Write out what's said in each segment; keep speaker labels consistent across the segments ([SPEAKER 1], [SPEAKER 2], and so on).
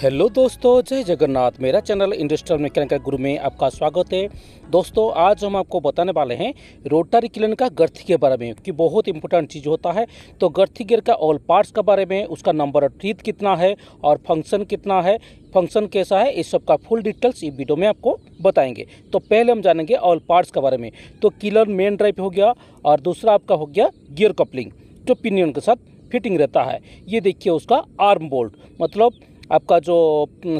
[SPEAKER 1] hello दोस्तों जय जगन्नाथ मेरा चैनल इंडस्ट्रियल मैकेनिकल गुरु में आपका स्वागत है दोस्तों आज हम आपको बताने वाले हैं रोटरी किलन का गर्थी के बारे में कि बहुत इंपॉर्टेंट चीज़ होता है तो गर्थी गियर का ऑल पार्ट्स के बारे में उसका नंबर टीथ कितना है और फंक्शन कितना है फंक्शन कैसा है इस सब का फुल डिटेल्स इस वीडियो में आपको बताएंगे तो पहले हम जानेंगे ऑल पार्ट्स के बारे में तो किलर मेन ड्राइव हो गया और दूसरा आपका हो गया गियर कपलिंग जो पिनियन के साथ फिटिंग रहता है ये देखिए उसका आर्म बोल्ट मतलब आपका जो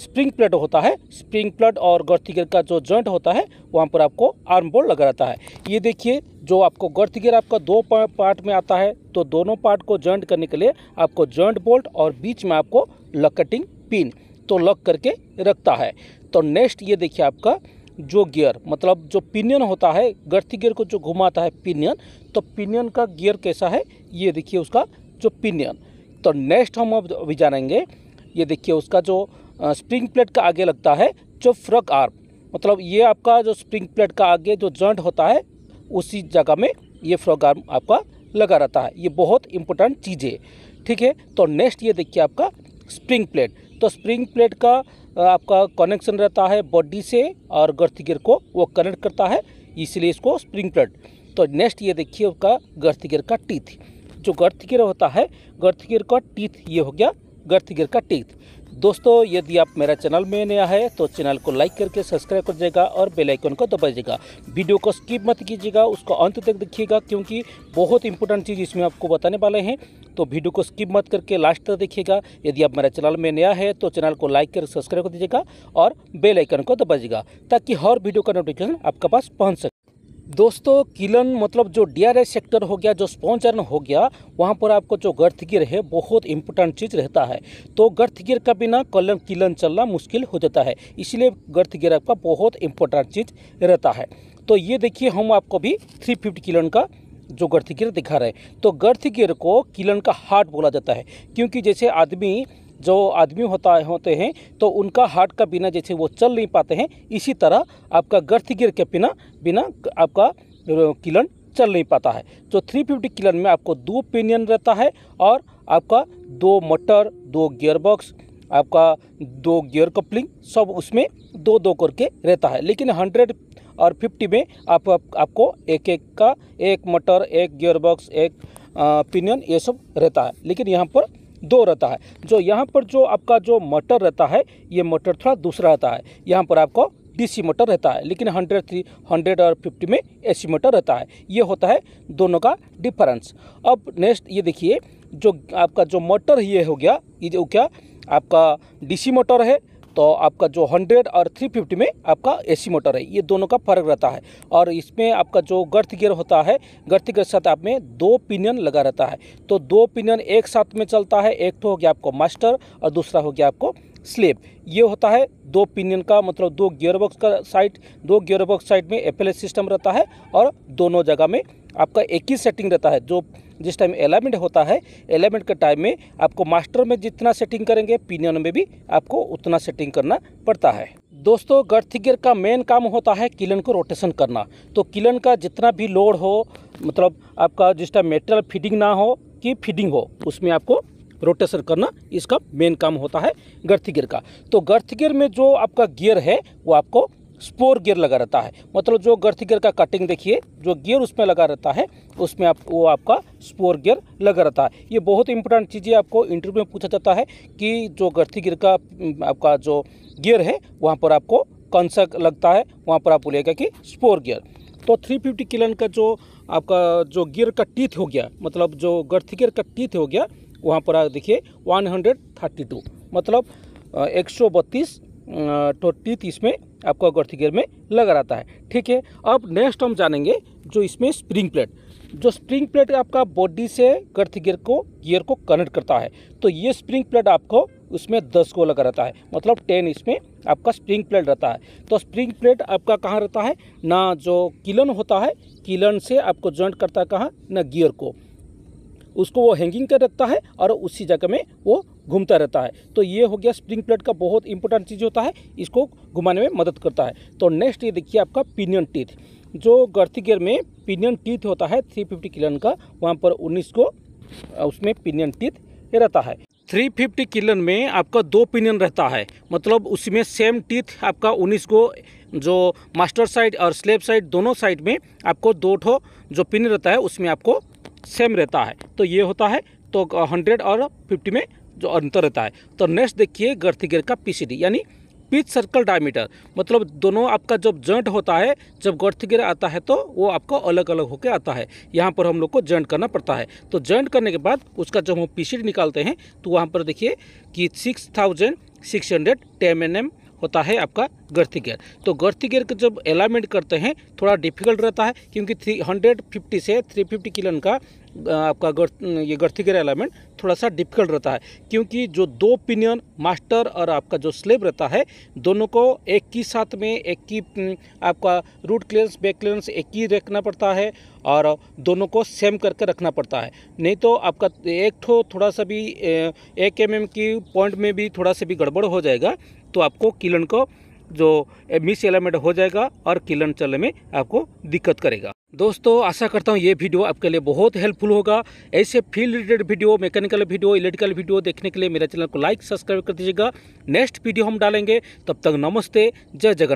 [SPEAKER 1] स्प्रिंग प्लेट होता है स्प्रिंग प्लेट और गर्थिगर का जो जॉइंट होता है वहाँ पर आपको आर्म बोल्ट लगा रहता है ये देखिए जो आपको गर्थिगर आपका दो पार्ट में आता है तो दोनों पार्ट को जॉइंट करने के लिए आपको जॉइंट बोल्ट और बीच में आपको लकटिंग पिन तो लक करके रखता है तो नेक्स्ट ये देखिए आपका जो गियर मतलब जो पिनियन होता है गर्थी गियर को जो घुमाता है पिनियन तो पिनियन का गियर कैसा है ये देखिए उसका जो पिनियन तो नेक्स्ट हम अब अभी जानेंगे ये देखिए उसका जो स्प्रिंग प्लेट का आगे लगता है जो फ्रक आर्म मतलब ये आपका जो स्प्रिंग प्लेट का आगे जो जॉइंट होता है उसी जगह में ये फ्रॉक आर्म आपका लगा रहता है ये बहुत इंपॉर्टेंट चीज़ है ठीक है तो नेक्स्ट ये देखिए आपका स्प्रिंग प्लेट तो स्प्रिंग प्लेट का आपका कनेक्शन रहता है बॉडी से और गर्थ को वो कनेक्ट करता है इसलिए इसको स्प्रिंग प्लेट तो नेक्स्ट ये देखिए उसका गर्थ का टीथ जो गर्थ होता है गर्थ का टीथ ये हो गया गर्थ गिर का टीथ दोस्तों यदि आप मेरा चैनल में नया है तो चैनल को लाइक करके सब्सक्राइब कर जाएगा और बेल आइकन को दबाइएगा वीडियो को स्किप मत कीजिएगा उसको अंत तक देखिएगा क्योंकि बहुत इंपॉर्टेंट चीज़ इसमें आपको बताने वाले हैं तो वीडियो को स्किप मत करके लास्ट तक देखिएगा यदि आप मेरा चैनल में नया है तो चैनल को लाइक कर सब्सक्राइब कर दीजिएगा और बेलाइकन को दबाइएगा ताकि हर वीडियो का नोटिफिकेशन आपके पास पहुँच सके दोस्तों किलन मतलब जो डीआरएस सेक्टर हो गया जो स्पॉन्चरन हो गया वहाँ पर आपको जो गिर है बहुत इंपॉर्टेंट चीज़ रहता है तो गिर का बिना कलम किलन चलना मुश्किल हो जाता है इसलिए गिर आपका बहुत इंपॉर्टेंट चीज़ रहता है तो ये देखिए हम आपको भी थ्री फिफ्टी किलन का जो गिर दिखा रहे हैं तो गिर को किलन का हार्ट बोला जाता है क्योंकि जैसे आदमी जो आदमी होता होते हैं तो उनका हार्ट का बिना जैसे वो चल नहीं पाते हैं इसी तरह आपका गर्थ गिर के बिना बिना आपका किलन चल नहीं पाता है तो 350 किलन में आपको दो पिनियन रहता है और आपका दो मोटर दो गियरबॉक्स आपका दो गियर कपलिंग सब उसमें दो दो करके रहता है लेकिन हंड्रेड और फिफ्टी में आप, आप आपको एक एक का एक मोटर एक गियरबॉक्स एक पिनियन ये सब रहता है लेकिन यहाँ पर दो रहता है जो यहाँ पर जो आपका जो मटर रहता है ये मटर थोड़ा दूसरा रहता है यहाँ पर आपको डीसी मोटर रहता है लेकिन हंड्रेड थ्री हंड्रेड और फिफ्टी में एसी मोटर रहता है ये होता है दोनों का डिफरेंस अब नेक्स्ट ये देखिए जो आपका जो मोटर ये हो गया ये जो क्या आपका डीसी मोटर है तो आपका जो हंड्रेड और थ्री फिफ्टी में आपका एसी मोटर है ये दोनों का फर्क रहता है और इसमें आपका जो गर्थ गियर होता है गर्थ गियर साथ आप में दो पिनियन लगा रहता है तो दो पिनियन एक साथ में चलता है एक तो हो गया आपको मास्टर और दूसरा हो गया आपको स्लेब ये होता है दो पिनियन का मतलब दो गियरबॉक्स का साइड दो गियरबॉक्स साइड में एफ सिस्टम रहता है और दोनों जगह में आपका एक ही सेटिंग रहता है जो जिस टाइम एलामेंट होता है एलामेंट के टाइम में आपको मास्टर में जितना सेटिंग करेंगे पिनियन में भी आपको उतना सेटिंग करना पड़ता है दोस्तों गर्थ गियर का मेन काम होता है किलन को रोटेशन करना तो किलन का जितना भी लोड हो मतलब आपका जिस टाइम मेटेरियल फीडिंग ना हो कि फीडिंग हो उसमें आपको रोटेशन करना इसका मेन काम होता है गर्थ गियर का तो गर्थ गियर में जो आपका गियर है वो आपको स्पोर गियर लगा रहता है मतलब जो गर्थी गियर का कटिंग देखिए जो गियर उसमें लगा रहता है उसमें आप वो आपका स्पोर गियर लगा रहता है ये बहुत इंपॉर्टेंट चीज़ें आपको इंटरव्यू में पूछा जाता है कि जो गर्थी गियर का आपका जो गियर है वहाँ पर आपको कौन सा लगता है वहाँ पर आप बोलेगा कि स्पोर गियर तो 350 फिफ्टी किलन का जो आपका जो गियर का टीथ हो गया मतलब जो गर्थी गियर का टीथ हो गया वहाँ पर आप देखिए 132 मतलब एक सौ बत्तीस तो टीथ इसमें आपका गॉर्थिगियर में लगा रहता है ठीक है अब नेक्स्ट हम जानेंगे जो इसमें स्प्रिंग प्लेट जो स्प्रिंग प्लेट आपका बॉडी से गर्थ गियर को गियर को कनेक्ट करता है तो ये स्प्रिंग प्लेट आपको उसमें दस को लगा रहता है मतलब टेन इसमें आपका स्प्रिंग प्लेट रहता है तो स्प्रिंग प्लेट आपका कहाँ रहता है ना जो किलन होता है किलन से आपको जॉइंट करता है कहाँ ना गियर को उसको वो हैंगिंग कर रखता है और उसी जगह में वो घूमता रहता है तो ये हो गया स्प्रिंग प्लेट का बहुत इंपॉर्टेंट चीज़ होता है इसको घुमाने में मदद करता है तो नेक्स्ट ये देखिए आपका पिनियन टीथ जो गर्थी गियर में पिनियन टीथ होता है थ्री फिफ्टी किलन का वहाँ पर उन्नीस को उसमें पिनियन टीथ रहता है 350 किलन में आपका दो पिनियन रहता है मतलब उसमें सेम टीथ आपका 19 को जो मास्टर साइड और स्लेब साइड दोनों साइड में आपको दो ठो जो पिन रहता है उसमें आपको सेम रहता है तो ये होता है तो 100 और 50 में जो अंतर रहता है तो नेक्स्ट देखिए गर्थिगिर का पीसीडी यानी पिच सर्कल डायमीटर मतलब दोनों आपका जब जॉइंट होता है जब गर्थिगिर आता है तो वो आपको अलग अलग होकर आता है यहाँ पर हम लोग को जॉइंट करना पड़ता है तो जॉइंट करने के बाद उसका जब हम पी निकालते हैं तो वहाँ पर देखिए कि six thousand six hundred ten N M होता है आपका गर्थी गेयर तो गर्थी गेयर का जब अलाइनमेंट करते हैं थोड़ा डिफिकल्ट रहता है क्योंकि थ्री हंड्रेड फिफ्टी से थ्री फिफ्टी किलन का आपका गर्थ ये गर्थी गेयर अलाइनमेंट थोड़ा सा डिफिकल्ट रहता है क्योंकि जो दो पिनियन मास्टर और आपका जो स्लेब रहता है दोनों को एक ही साथ में एक ही हम्म, आपका रूट क्लियरेंस बैक क्लियरेंस एक ही रखना पड़ता है और दोनों को सेम करके रखना पड़ता है नहीं तो आपका एक ठो थोड़ा सा भी एक एम की पॉइंट में भी थोड़ा सा भी गड़बड़ हो जाएगा तो आपको किलन को जो मिस एलिमेंट हो जाएगा और किलन चलने में आपको दिक्कत करेगा दोस्तों आशा करता हूँ ये वीडियो आपके लिए बहुत हेल्पफुल होगा ऐसे field related video mechanical video electrical video देखने के लिए मेरे चैनल को लाइक सब्सक्राइब कर दीजिएगा नेक्स्ट वीडियो हम डालेंगे तब तक नमस्ते जय जगन्नाथ